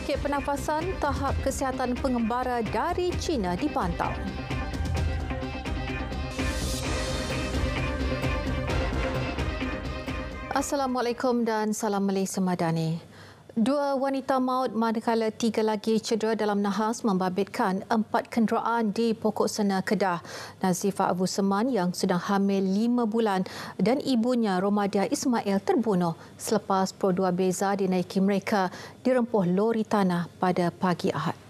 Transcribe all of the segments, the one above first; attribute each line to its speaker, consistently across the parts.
Speaker 1: penyakit pernafasan, tahap kesihatan pengembara dari China dipantau. Assalamualaikum dan salam Malaysia Madani. Dua wanita maut manakala tiga lagi cedera dalam nahas membabitkan empat kenderaan di Pokok Sena Kedah. Nazifah Abu Seman yang sedang hamil lima bulan dan ibunya Romadia Ismail terbunuh selepas Pro Beza dinaiki mereka dirempuh lori tanah pada pagi Ahad.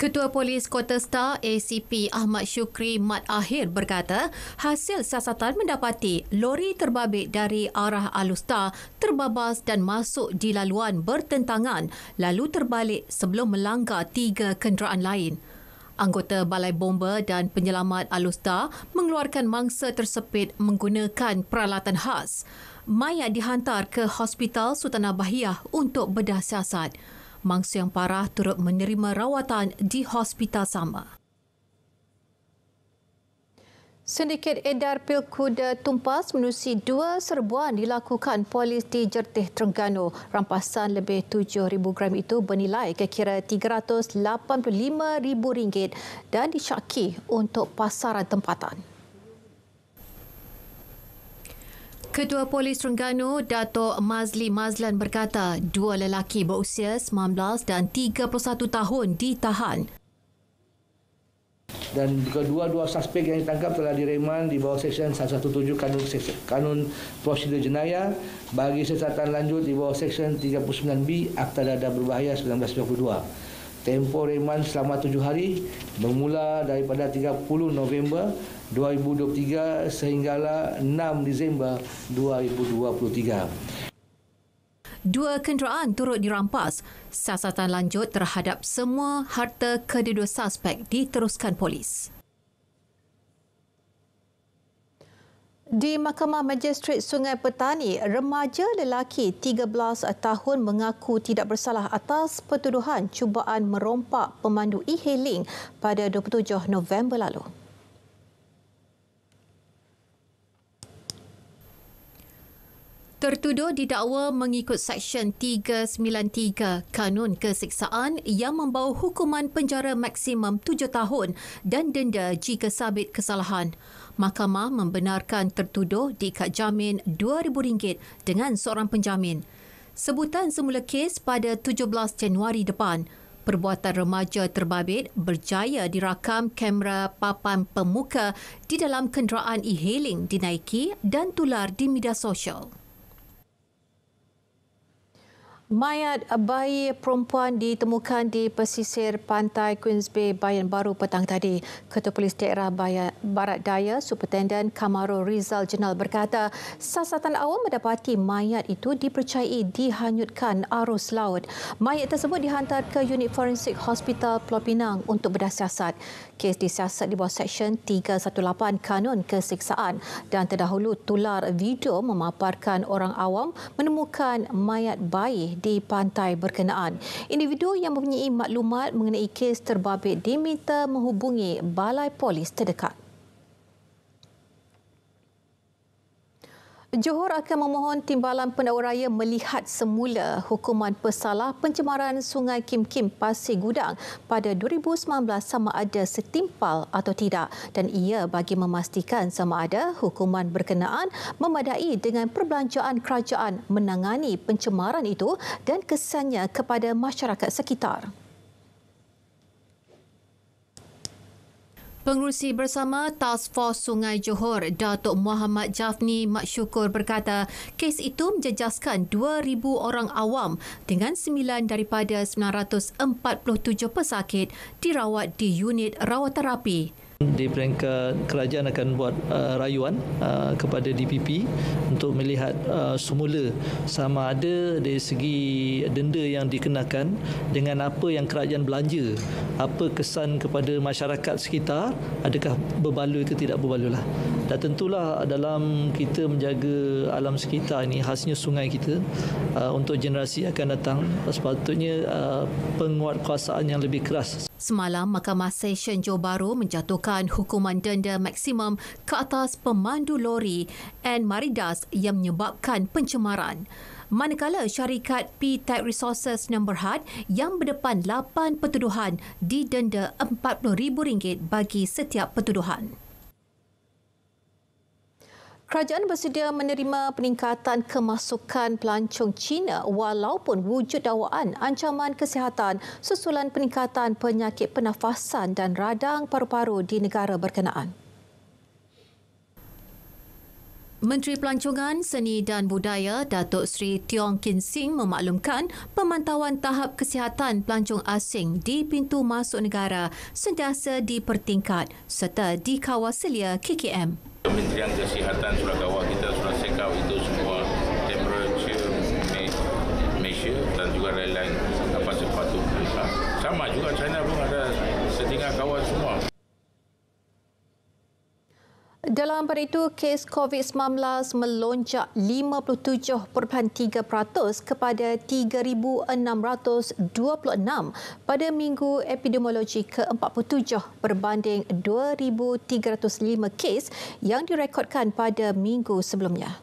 Speaker 1: Ketua Polis Kota Star ACP Ahmad Shukri Mat Ahir berkata, hasil siasatan mendapati lori terbabit dari arah Alusta terbabas dan masuk di laluan bertentangan lalu terbalik sebelum melanggar tiga kenderaan lain. Anggota Balai Bomba dan Penyelamat Alusta mengeluarkan mangsa tersepit menggunakan peralatan khas. Mayat dihantar ke Hospital Sultanah Bahiyah untuk bedah siasat mangsa yang parah turut menerima rawatan di hospital sama. Sindiket edar pil kuda tumpas menusi dua serbuan dilakukan polis di Jertih Terengganu. Rampasan lebih 7,000 gram itu bernilai kira-kira RM385,000 dan disyaki untuk pasaran tempatan. Ketua Polis Terengganu Dato Mazli Mazlan berkata dua lelaki berusia 19 dan 31 tahun ditahan.
Speaker 2: Dan kedua-dua suspek yang ditangkap telah direman di bawah Seksyen 117 Kanun, Kanun Prosedur Jenayah bagi sesatan lanjut di bawah Seksyen 39B Akta Dada Berbahaya 1992. Tempoh reman selama tujuh hari bermula daripada 30 November 2023 sehinggalah 6 Disember 2023.
Speaker 1: Dua kenderaan turut dirampas. Siasatan lanjut terhadap semua harta kedua-dua suspek diteruskan polis. Di Mahkamah Magistrate Sungai Petani, remaja lelaki 13 tahun mengaku tidak bersalah atas pertuduhan cubaan merompak pemandu e-hailing pada 27 November lalu. Tertuduh didakwa mengikut Seksyen 393 Kanun Kesiksaan yang membawa hukuman penjara maksimum tujuh tahun dan denda jika sabit kesalahan. Mahkamah membenarkan tertuduh diikat jamin RM2,000 dengan seorang penjamin. Sebutan semula kes pada 17 Januari depan. Perbuatan remaja terbabit berjaya dirakam kamera papan pemuka di dalam kenderaan e-hailing dinaiki dan tular di media sosial. Mayat bayi perempuan ditemukan di pesisir pantai Queens Bay Bayan Baru petang tadi. Ketua Polis Daerah Bayan Barat Daya, Superintendent Kamaru Rizal Jenal berkata, sasatan awal mendapati mayat itu dipercayai dihanyutkan arus laut. Mayat tersebut dihantar ke unit forensik Hospital Pulau Pinang untuk berdasar siasat. Kes disiasat di bawah Seksyen 318 Kanun Kesiksaan dan terdahulu tular video memaparkan orang awam menemukan mayat bayi di pantai berkenaan. Individu yang mempunyai maklumat mengenai kes terbabit diminta menghubungi balai polis terdekat. Johor akan memohon timbalan pendakwa raya melihat semula hukuman pesalah pencemaran Sungai Kim Kim Pasir Gudang pada 2019 sama ada setimpal atau tidak dan ia bagi memastikan sama ada hukuman berkenaan memadai dengan perbelanjaan kerajaan menangani pencemaran itu dan kesannya kepada masyarakat sekitar. Pengurusi bersama Task Force Sungai Johor, Datuk Muhammad Jafni Mat Syukur berkata, kes itu menjejaskan 2,000 orang awam dengan 9 daripada 947 pesakit dirawat di unit rawat terapi
Speaker 2: di peringkat kerajaan akan buat uh, rayuan uh, kepada DPP untuk melihat uh, semula sama ada dari segi denda yang dikenakan dengan apa yang kerajaan belanja apa kesan kepada masyarakat sekitar adakah berbaloi ke tidak berbalulah dan tentulah dalam kita menjaga alam sekitar ini khasnya sungai kita uh, untuk generasi akan datang sepatutnya uh, penguatkuasaan yang lebih keras
Speaker 1: Semalam, Mahkamah Session Johor Baru menjatuhkan hukuman denda maksimum ke atas pemandu lori N. Maridas yang menyebabkan pencemaran. Manakala syarikat P. Tech Resources No. Berhad yang berdepan 8 pertuduhan didenda RM40,000 bagi setiap pertuduhan. Kerajaan bersedia menerima peningkatan kemasukan pelancong Cina walaupun wujud dawaan ancaman kesihatan susulan peningkatan penyakit pernafasan dan radang paru-paru di negara berkenaan. Menteri Pelancongan, Seni dan Budaya Datuk Sri Tiong Kin Sing memaklumkan pemantauan tahap kesihatan pelancong asing di pintu masuk negara sentiasa dipertingkat serta di kawasan KKM.
Speaker 2: Kementerian Kesihatan Surakawa kita
Speaker 1: Dalam pada itu, kes COVID-19 melonjak 57.3% kepada 3,626 pada minggu epidemiologi ke-47 berbanding 2,305 kes yang direkodkan pada minggu sebelumnya.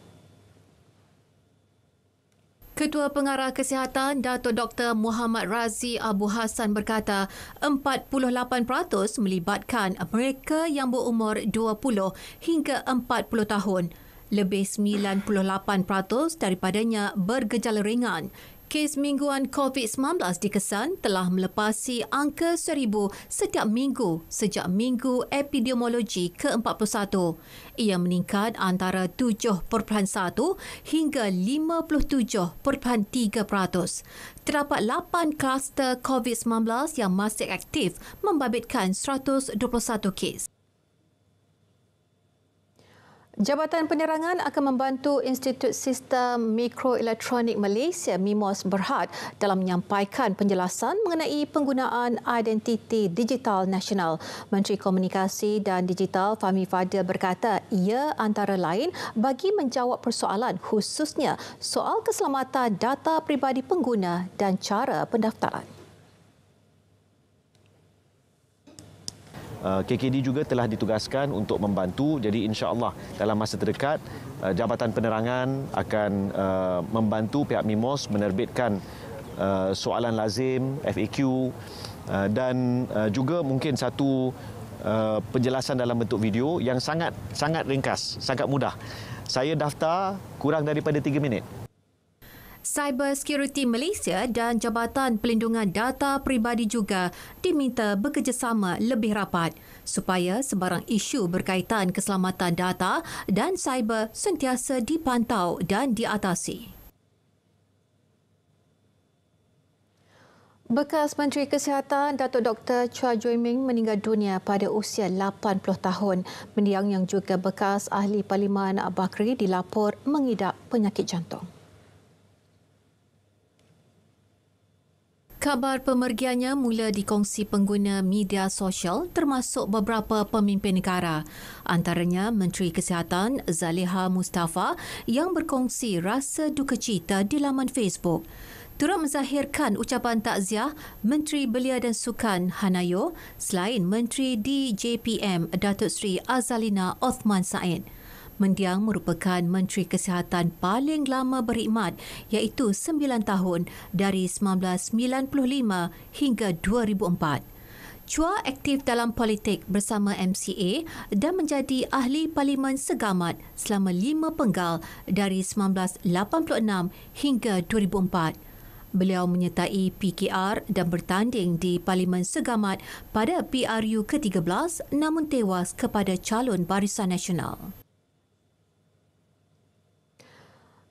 Speaker 1: Ketua Pengarah Kesihatan Dato Dr Muhammad Razi Abu Hassan berkata 48% melibatkan mereka yang berumur 20 hingga 40 tahun. Lebih 98% daripadanya bergejala ringan kes mingguan COVID-19 dikesan telah melepasi angka 1,000 setiap minggu sejak minggu epidemiologi ke-41. Ia meningkat antara 7.1 hingga 57.3%. Terdapat 8 kluster COVID-19 yang masih aktif membabitkan 121 kes. Jabatan Penerangan akan membantu Institut Sistem Mikroelektronik Malaysia MIMOS Berhad dalam menyampaikan penjelasan mengenai penggunaan identiti digital nasional. Menteri Komunikasi dan Digital Fahmi Fadil berkata ia antara lain bagi menjawab persoalan khususnya soal keselamatan data peribadi pengguna dan cara pendaftaran.
Speaker 2: Eh, KKD juga telah ditugaskan untuk membantu jadi insya Allah dalam masa terdekat eh, jabatan penerangan akan eh, membantu pihak Mimos menerbitkan soalan lazim FAQ dan juga mungkin satu penjelasan dalam bentuk video yang sangat sangat ringkas sangat mudah saya daftar kurang daripada 3 minit
Speaker 1: Cyber Security Malaysia dan Jabatan Pelindungan Data Peribadi juga diminta bekerjasama lebih rapat supaya sebarang isu berkaitan keselamatan data dan cyber sentiasa dipantau dan diatasi. Bekas Menteri Kesihatan Datuk Dr Chua Jui Ming meninggal dunia pada usia 80 tahun. Mendiang yang juga bekas ahli Parlimen Bakri dilaporkan mengidap penyakit jantung. Kabar pemergiannya mula dikongsi pengguna media sosial termasuk beberapa pemimpin negara. Antaranya Menteri Kesihatan Zaliha Mustafa yang berkongsi rasa duka cita di laman Facebook. Turut menzahirkan ucapan takziah Menteri Belia dan Sukan Hanayo selain Menteri DJPM Datuk Seri Azalina Othman Said. Mendiang merupakan Menteri Kesihatan paling lama berkhidmat iaitu 9 tahun dari 1995 hingga 2004. Chua aktif dalam politik bersama MCA dan menjadi ahli Parlimen Segamat selama lima penggal dari 1986 hingga 2004. Beliau menyertai PKR dan bertanding di Parlimen Segamat pada PRU ke-13 namun tewas kepada calon Barisan Nasional.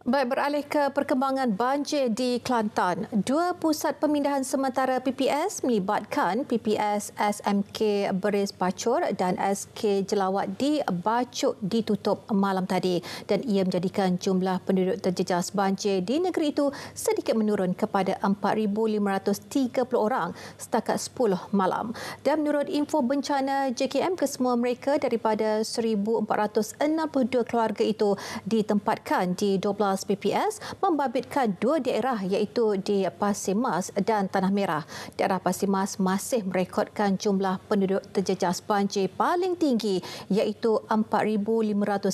Speaker 1: Baik, beralih ke perkembangan banjir di Kelantan. Dua pusat pemindahan sementara PPS melibatkan PPS SMK Beris Bacor dan SK Jelawat di Bacok ditutup malam tadi dan ia menjadikan jumlah penduduk terjejas banjir di negeri itu sedikit menurun kepada 4,530 orang setakat 10 malam. Dan menurut info bencana JKM, kesemua mereka daripada 1,462 keluarga itu ditempatkan di 12 Mas PPS membabitkan dua daerah iaitu di Pasir Mas dan Tanah Merah. Daerah Pasir Mas masih merekodkan jumlah penduduk terjejas banjir paling tinggi iaitu 4,511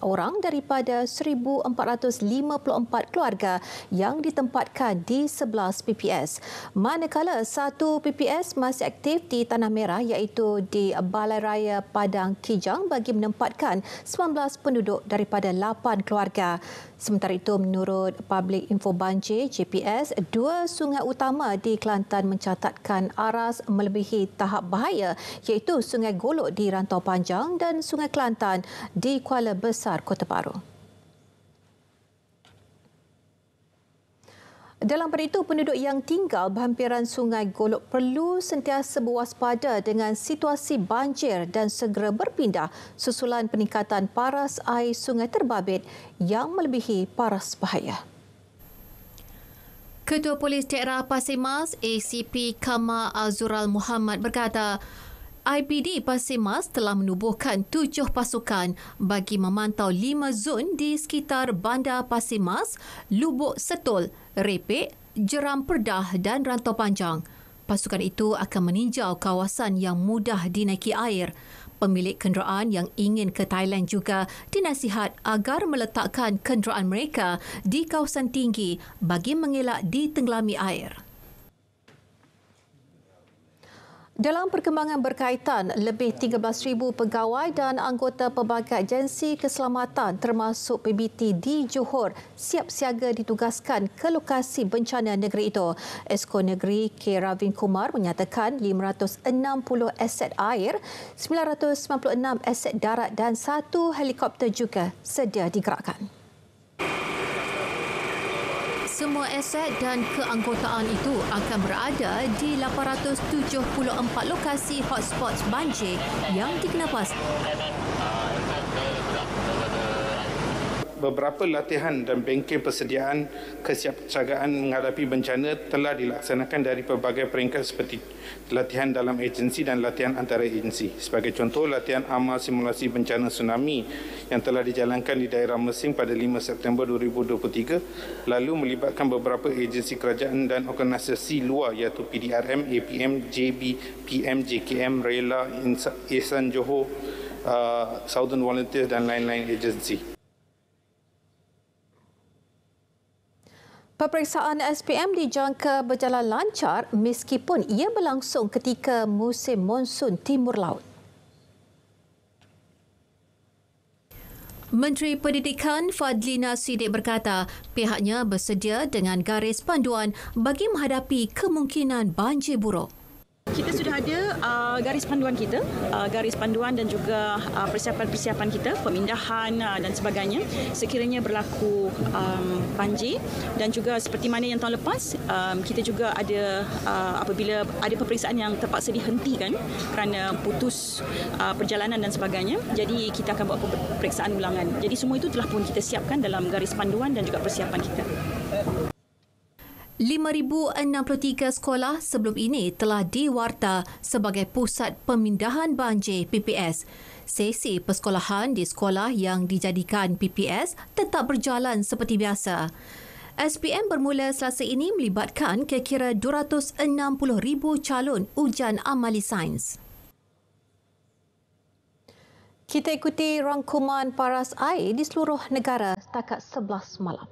Speaker 1: orang daripada 1,454 keluarga yang ditempatkan di 11 PPS. Manakala satu PPS masih aktif di Tanah Merah iaitu di Balai Raya Padang Kijang bagi menempatkan 19 penduduk daripada 8 keluarga. Sementara itu, menurut Public Info Banjir (JPS), dua sungai utama di Kelantan mencatatkan aras melebihi tahap bahaya, iaitu Sungai Golok di Rantau Panjang dan Sungai Kelantan di Kuala Besar, Kota Baru. Dalam pada itu, penduduk yang tinggal berhampiran Sungai Golok perlu sentiasa berwaspada dengan situasi banjir dan segera berpindah susulan peningkatan paras air Sungai Terbabit yang melebihi paras bahaya. Ketua Polis Daerah Pasir Mas, ACP Kamal Azural Muhammad berkata, IPD Pasir Mas telah menubuhkan tujuh pasukan bagi memantau lima zon di sekitar Bandar Pasir Mas, Lubuk Setul, Repek, Jeram Perdah dan Rantau Panjang. Pasukan itu akan meninjau kawasan yang mudah dinaiki air. Pemilik kenderaan yang ingin ke Thailand juga dinasihat agar meletakkan kenderaan mereka di kawasan tinggi bagi mengelak ditenggelami air. Dalam perkembangan berkaitan, lebih 13,000 pegawai dan anggota pelbagai agensi keselamatan termasuk PBT di Johor siap siaga ditugaskan ke lokasi bencana negeri itu. Esko Negeri K. Ravin Kumar menyatakan 560 aset air, 996 aset darat dan satu helikopter juga sedia digerakkan semua aset dan keanggotaan itu akan berada di 874 lokasi hotspot banjir yang dikenapas. Kami
Speaker 2: beberapa latihan dan bengkel persediaan kesiapsiagaan menghadapi bencana telah dilaksanakan dari pelbagai peringkat seperti latihan dalam agensi dan latihan antara agensi. Sebagai contoh, latihan amal simulasi bencana tsunami yang telah dijalankan di daerah Mesing pada 5 September 2023 lalu melibatkan beberapa agensi kerajaan dan organisasi luar iaitu PDRM, APM, JB, PM, JKM, RELA, Ihsan Johor,
Speaker 1: Uh, Southern Volunteers dan lain-lain agensi. Pemeriksaan SPM dijangka berjalan lancar meskipun ia berlangsung ketika musim monsun timur laut. Menteri Pendidikan Fadlina Siddiq berkata pihaknya bersedia dengan garis panduan bagi menghadapi kemungkinan banjir buruk. Kita sudah ada uh, garis panduan kita, uh, garis panduan dan juga uh, persiapan-persiapan kita, pemindahan uh, dan sebagainya. Sekiranya berlaku um, banjir dan juga seperti mana yang tahun lepas, um, kita juga ada uh, apabila ada peperiksaan yang terpaksa dihentikan kerana putus uh, perjalanan dan sebagainya. Jadi kita akan buat peperiksaan ulangan. Jadi semua itu telah pun kita siapkan dalam garis panduan dan juga persiapan kita. 5,063 sekolah sebelum ini telah diwarta sebagai pusat pemindahan banjir PPS. Sesi persekolahan di sekolah yang dijadikan PPS tetap berjalan seperti biasa. SPM bermula selasa ini melibatkan kira-kira 260,000 calon ujian amali sains. Kita ikuti rangkuman paras air di seluruh negara setakat 11 malam.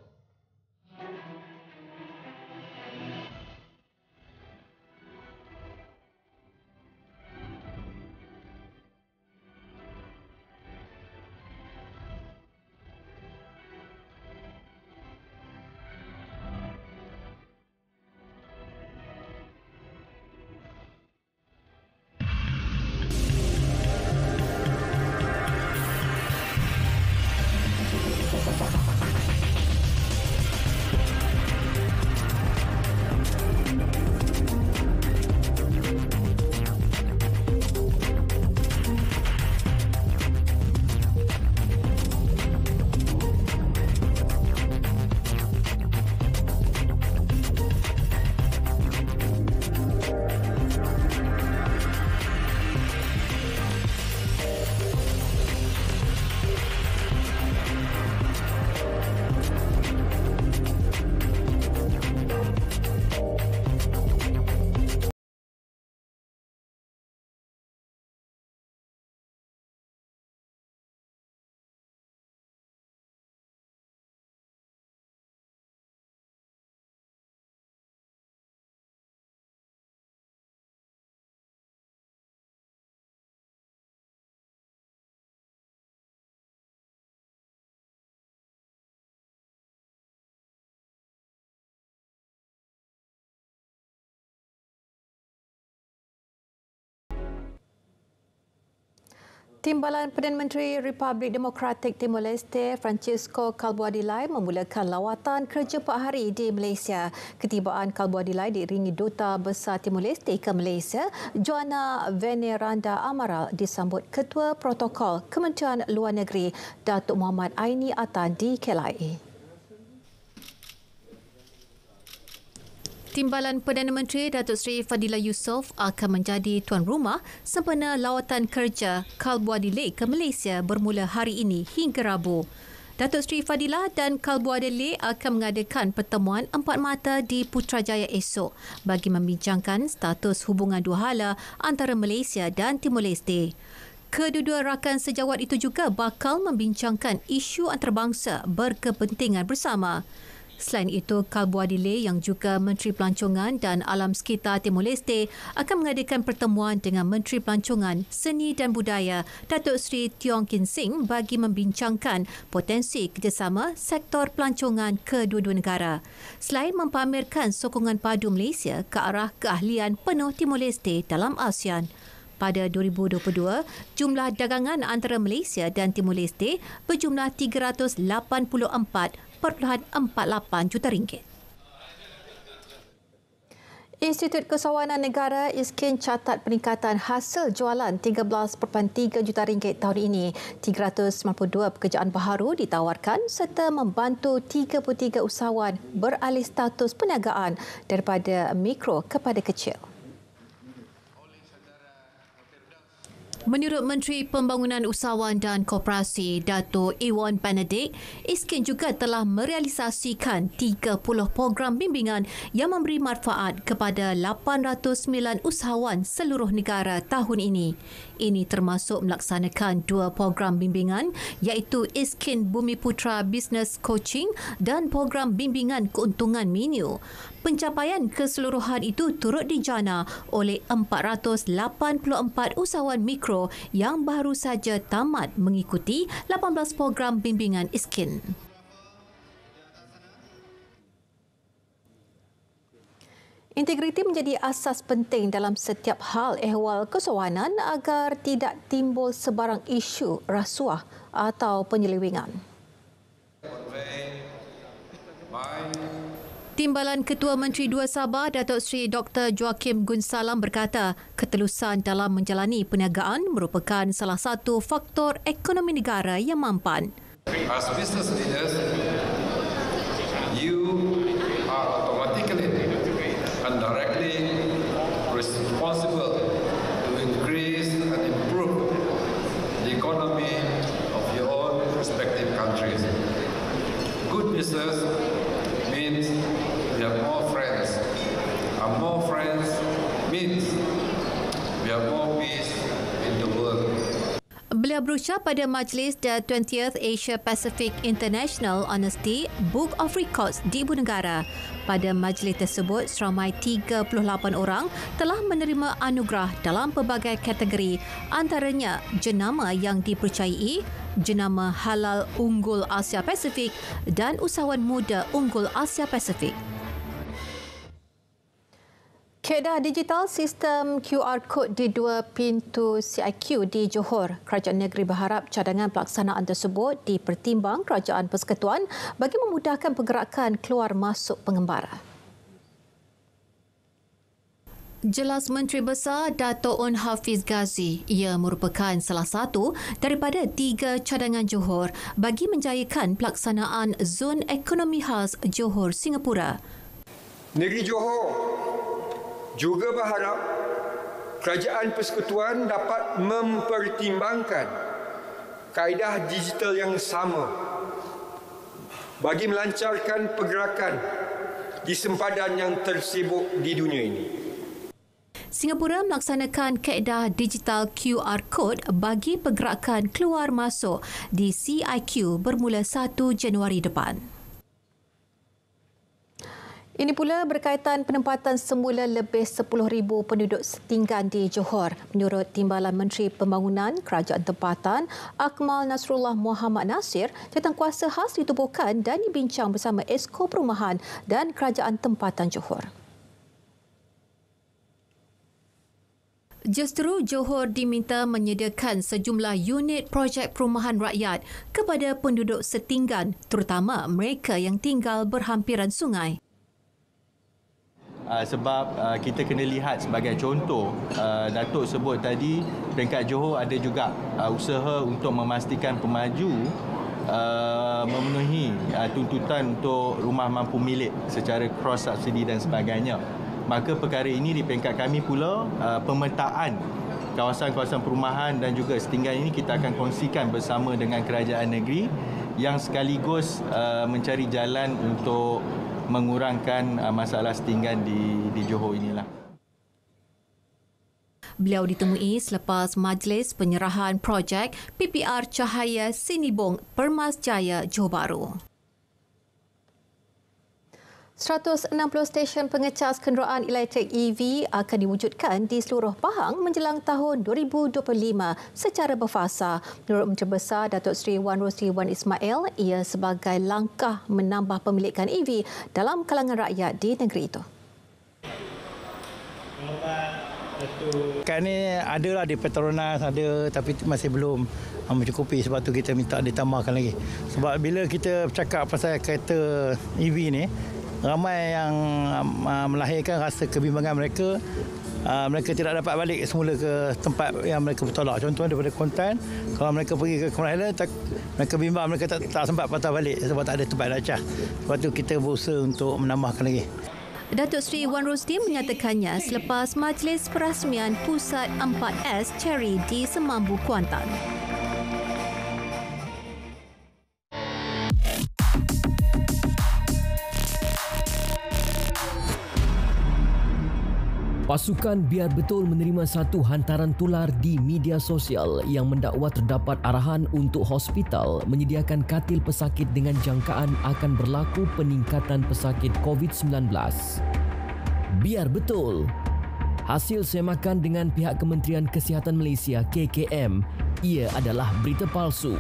Speaker 1: Timbalan Perdana Menteri Republik Demokratik Timor Leste Francisco Calbuadilai memulakan lawatan kerja 4 hari di Malaysia. Ketibaan Calbuadilai diiringi Duta Besar Timor Leste ke Malaysia, Joanna Veneranda Amaral disambut Ketua Protokol Kementerian Luar Negeri, Datuk Muhammad Aini Atan di KLIA. E. Timbalan Perdana Menteri Datuk Seri Fadila Yusof akan menjadi tuan rumah sempena lawatan kerja Kalbuadi Lake ke Malaysia bermula hari ini hingga Rabu. Datuk Seri Fadila dan Kalbuadi Lake akan mengadakan pertemuan empat mata di Putrajaya esok bagi membincangkan status hubungan dua hala antara Malaysia dan Timor Leste. Kedua-dua rakan sejawat itu juga bakal membincangkan isu antarabangsa berkepentingan bersama. Selain itu, Kalbu Adile yang juga Menteri Pelancongan dan Alam Sekitar Timor Leste akan mengadakan pertemuan dengan Menteri Pelancongan, Seni dan Budaya Datuk Seri Tiong Kin Sing bagi membincangkan potensi kerjasama sektor pelancongan kedua-dua negara. Selain mempamerkan sokongan padu Malaysia ke arah keahlian penuh Timor Leste dalam ASEAN, pada 2022, jumlah dagangan antara Malaysia dan Timor Leste berjumlah 384 4.48 juta ringgit. Institut Kesawanan Negara Iskin catat peningkatan hasil jualan 13.3 juta ringgit tahun ini. 392 pekerjaan baharu ditawarkan serta membantu 33 usahawan beralih status perniagaan daripada mikro kepada kecil. Menurut Menteri Pembangunan Usahawan dan Koperasi Dato Iwan Benedict, Iskin juga telah merealisasikan 30 program bimbingan yang memberi manfaat kepada 809 usahawan seluruh negara tahun ini. Ini termasuk melaksanakan dua program bimbingan iaitu Iskin Bumi Putra Business Coaching dan program bimbingan keuntungan Minyu. Pencapaian keseluruhan itu turut dijana oleh 484 usahawan mikro yang baru saja tamat mengikuti 18 program bimbingan ISKIN. Integriti menjadi asas penting dalam setiap hal ehwal kesewanan agar tidak timbul sebarang isu rasuah atau penyelewengan. Timbalan Ketua Menteri Dua Sabah, Datuk Seri Dr. Joakim Gun Salam berkata, ketelusan dalam menjalani perniagaan merupakan salah satu faktor ekonomi negara yang mampan. As business leaders, Beliau berucap pada majlis The 20th Asia Pacific International Honesty Book of Records di Ibu Negara. Pada majlis tersebut, seramai 38 orang telah menerima anugerah dalam pelbagai kategori antaranya jenama yang dipercayai, jenama halal unggul Asia Pasifik dan usahawan muda unggul Asia Pasifik. Kedah Digital Sistem QR Code di dua pintu CIQ di Johor. Kerajaan Negeri berharap cadangan pelaksanaan tersebut dipertimbang Kerajaan Persekutuan bagi memudahkan pergerakan keluar masuk pengembara. Jelas Menteri Besar Dato' Un Hafiz Ghazi, ia merupakan salah satu daripada tiga cadangan Johor bagi menjayakan pelaksanaan Zon Ekonomi Khas Johor-Singapura.
Speaker 2: Negeri Johor juga berharap kerajaan persekutuan dapat mempertimbangkan kaedah digital yang sama bagi melancarkan pergerakan di sempadan yang tersibuk di dunia ini.
Speaker 1: Singapura melaksanakan kaedah digital QR code bagi pergerakan keluar masuk di CIQ bermula 1 Januari depan. Ini pula berkaitan penempatan semula lebih 10,000 penduduk setinggan di Johor. Menurut Timbalan Menteri Pembangunan Kerajaan Tempatan, Akmal Nasrullah Muhammad Nasir, jatuh kuasa khas ditubuhkan dan dibincang bersama Esko Perumahan dan Kerajaan Tempatan Johor. Justru Johor diminta menyediakan sejumlah unit projek perumahan rakyat kepada penduduk setinggan, terutama mereka yang tinggal berhampiran sungai.
Speaker 2: Ah, sebab uh, kita kena lihat sebagai contoh uh, Datuk sebut tadi peringkat Johor ada juga uh, usaha untuk memastikan pemaju uh, memenuhi uh, tuntutan untuk rumah mampu milik secara cross subsidi dan sebagainya maka perkara ini di peringkat kami pula uh, pemetaan kawasan-kawasan perumahan dan juga setinggan ini kita akan kongsikan bersama dengan kerajaan negeri yang sekaligus uh, mencari jalan untuk mengurangkan uh, masalah setinggan di, di Johor inilah.
Speaker 1: Beliau ditemui selepas majlis penyerahan projek PPR Cahaya Sinibong Permas Jaya Johor Bahru. 160 stesen pengecas kenderaan elektrik EV akan diwujudkan di seluruh Pahang menjelang tahun 2025 secara berfasa. Menurut Menteri Besar Datuk Seri Wan Rosli Wan Ismail, ia sebagai langkah menambah pemilikan EV dalam kalangan rakyat di negeri itu.
Speaker 2: Kan ni adalah di Petronas ada tapi masih belum mencukupi sebab tu kita minta ditambahkan lagi. Sebab bila kita bercakap pasal kereta EV ni, ramai yang uh, melahirkan rasa kebimbangan mereka uh, mereka tidak dapat balik semula ke tempat yang mereka bertolak contohnya daripada Kuantan kalau mereka pergi ke Kuala Lumpur tak mereka bimbang mereka tak, tak sempat patah balik sebab tak ada tempat nak cah sebab tu kita berusaha untuk menambahkan lagi
Speaker 1: Datuk Sri Wan Rosdi menyatakannya selepas majlis perasmian pusat 4S Cherry di Semambu Kuantan.
Speaker 2: Pasukan biar betul menerima satu hantaran tular di media sosial yang mendakwa terdapat arahan untuk hospital menyediakan katil pesakit dengan jangkaan akan berlaku peningkatan pesakit COVID-19. Biar betul. Hasil semakan dengan pihak Kementerian Kesihatan Malaysia KKM, ia adalah berita palsu.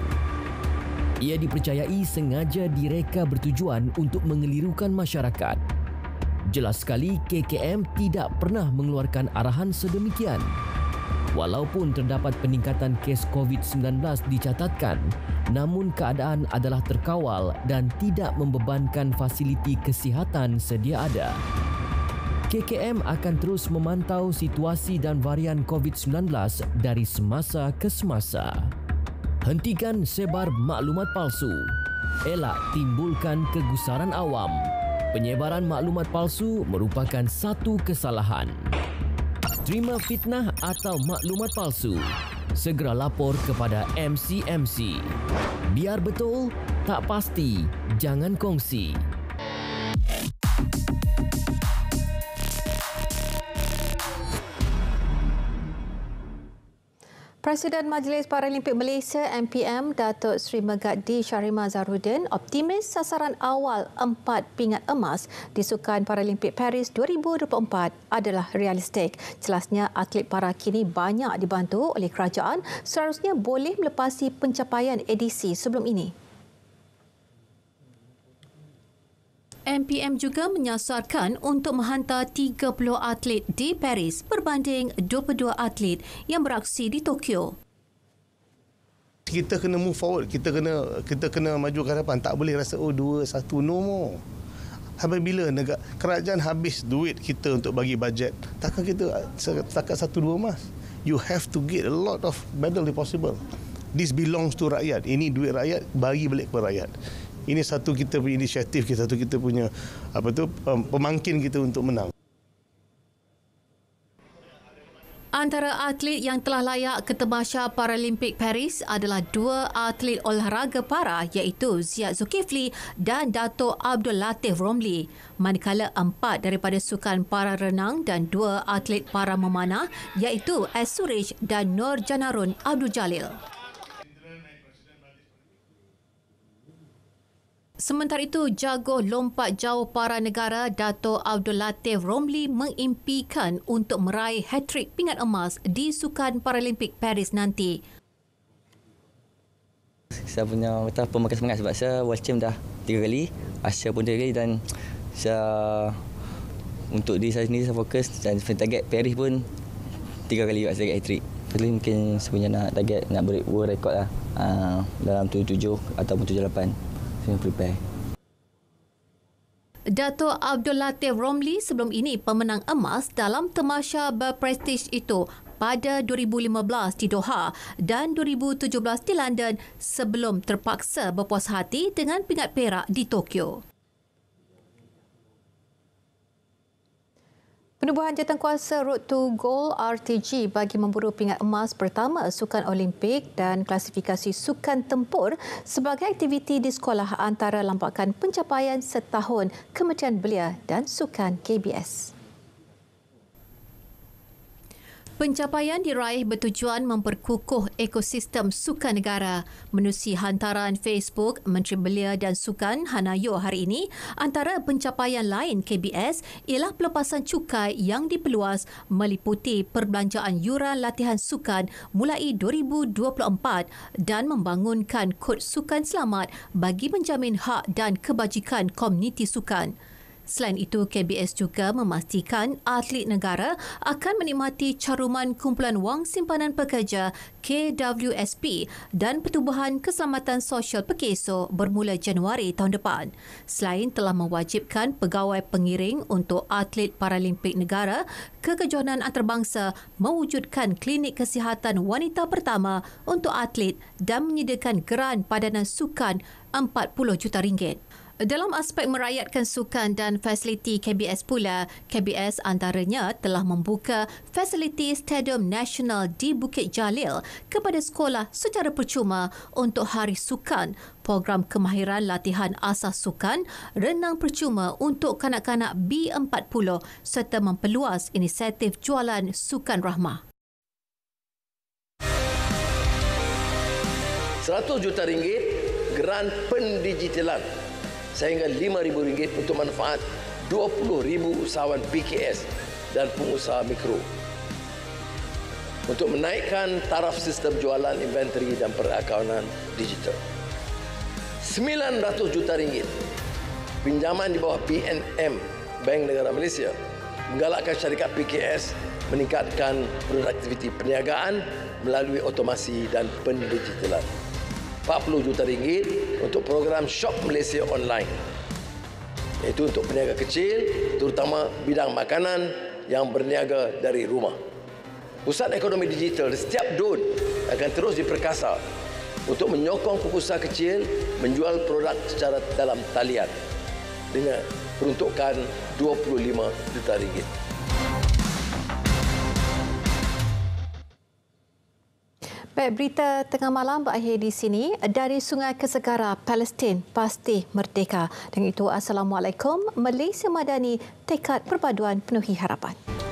Speaker 2: Ia dipercayai sengaja direka bertujuan untuk mengelirukan masyarakat. Jelas sekali KKM tidak pernah mengeluarkan arahan sedemikian. Walaupun terdapat peningkatan kes COVID-19 dicatatkan, namun keadaan adalah terkawal dan tidak membebankan fasiliti kesihatan sedia ada. KKM akan terus memantau situasi dan varian COVID-19 dari semasa ke semasa. Hentikan sebar maklumat palsu. Elak timbulkan kegusaran awam. Penyebaran maklumat palsu merupakan satu kesalahan. Terima fitnah atau maklumat palsu. Segera lapor kepada MCMC. Biar betul, tak pasti, jangan kongsi.
Speaker 1: Presiden Majlis Paralimpik Malaysia MPM Datuk Sri Megat D. Sharima Zarudin optimis sasaran awal empat pingat emas di Sukan Paralimpik Paris 2024 adalah realistik. Jelasnya atlet para kini banyak dibantu oleh kerajaan seharusnya boleh melepasi pencapaian edisi sebelum ini. MPM juga menyasarkan untuk menghantar 30 atlet di Paris berbanding 22 atlet yang beraksi di Tokyo.
Speaker 2: Kita kena move forward, kita kena kita kena maju ke hadapan. Tak boleh rasa oh dua satu no more. Sampai bila negara kerajaan habis duit kita untuk bagi bajet, takkan kita setakat satu dua emas. You have to get a lot of medal if possible. This belongs to rakyat. Ini duit rakyat, bagi balik kepada rakyat ini satu kita punya inisiatif kita satu kita punya apa tu pemangkin kita untuk menang
Speaker 1: Antara atlet yang telah layak ke temasya Paralimpik Paris adalah dua atlet olahraga para iaitu Ziad Zulkifli dan Dato Abdul Latif Romli. Manakala empat daripada sukan para renang dan dua atlet para memanah iaitu Esurish dan Nur Janarun Abdul Jalil. Sementara itu, jago lompat jauh para negara Dato Abdul Latif Romli mengimpikan untuk meraih hat-trick pingat emas di Sukan Paralimpik Paris nanti.
Speaker 2: Saya punya kata pemakai semangat sebab saya world champ dah tiga kali, Asia pun tiga kali dan saya untuk di saya sendiri saya fokus dan target Paris pun tiga kali juga saya hat-trick. Jadi mungkin sebenarnya nak target nak beri world record lah uh, dalam tujuh tujuh ataupun tujuh lapan can prepare.
Speaker 1: Dato Abdul Latif Romli sebelum ini pemenang emas dalam temasha berprestij itu pada 2015 di Doha dan 2017 di London sebelum terpaksa berpuas hati dengan pingat perak di Tokyo. Penubuhan jawatankuasa Road to Gold RTG bagi memburu pingat emas pertama sukan Olimpik dan klasifikasi sukan tempur sebagai aktiviti di sekolah antara lampakan pencapaian setahun Kementerian Belia dan Sukan KBS. Pencapaian diraih bertujuan memperkukuh ekosistem sukan negara. Menusi hantaran Facebook, Menteri Belia dan Sukan Hanayo hari ini, antara pencapaian lain KBS ialah pelepasan cukai yang diperluas meliputi perbelanjaan yuran latihan sukan mulai 2024 dan membangunkan kod sukan selamat bagi menjamin hak dan kebajikan komuniti sukan. Selain itu, KBS juga memastikan atlet negara akan menikmati caruman kumpulan wang simpanan pekerja KWSP dan Pertubuhan Keselamatan Sosial Pekeso bermula Januari tahun depan. Selain telah mewajibkan pegawai pengiring untuk atlet Paralimpik negara, kekejohanan antarabangsa mewujudkan klinik kesihatan wanita pertama untuk atlet dan menyediakan geran padanan sukan 40 juta ringgit. Dalam aspek merayatkan sukan dan fasiliti KBS pula, KBS antaranya telah membuka fasiliti Stadium Nasional di Bukit Jalil kepada sekolah secara percuma untuk Hari Sukan, program kemahiran latihan asas sukan, renang percuma untuk kanak-kanak B40 serta memperluas inisiatif jualan Sukan Rahmah. 100
Speaker 2: juta ringgit geran pendigitalan sehingga RM5,000 untuk manfaat 20,000 usahawan PKS dan pengusaha mikro untuk menaikkan taraf sistem jualan inventory dan perakaunan digital. RM900 juta ringgit pinjaman di bawah PNM Bank Negara Malaysia menggalakkan syarikat PKS meningkatkan produktiviti perniagaan melalui otomasi dan pendigitalan. 40 juta ringgit untuk program Shop Malaysia Online. Itu untuk peniaga kecil, terutama bidang makanan yang berniaga dari rumah. Pusat Ekonomi Digital setiap dun akan terus diperkasa untuk menyokong pengusaha kecil menjual produk secara dalam talian dengan peruntukan 25 juta ringgit.
Speaker 1: Baik, berita tengah malam berakhir di sini dari Sungai Kesegara, Palestin pasti merdeka. Dengan itu, Assalamualaikum. Malaysia Madani, tekad perpaduan penuhi harapan.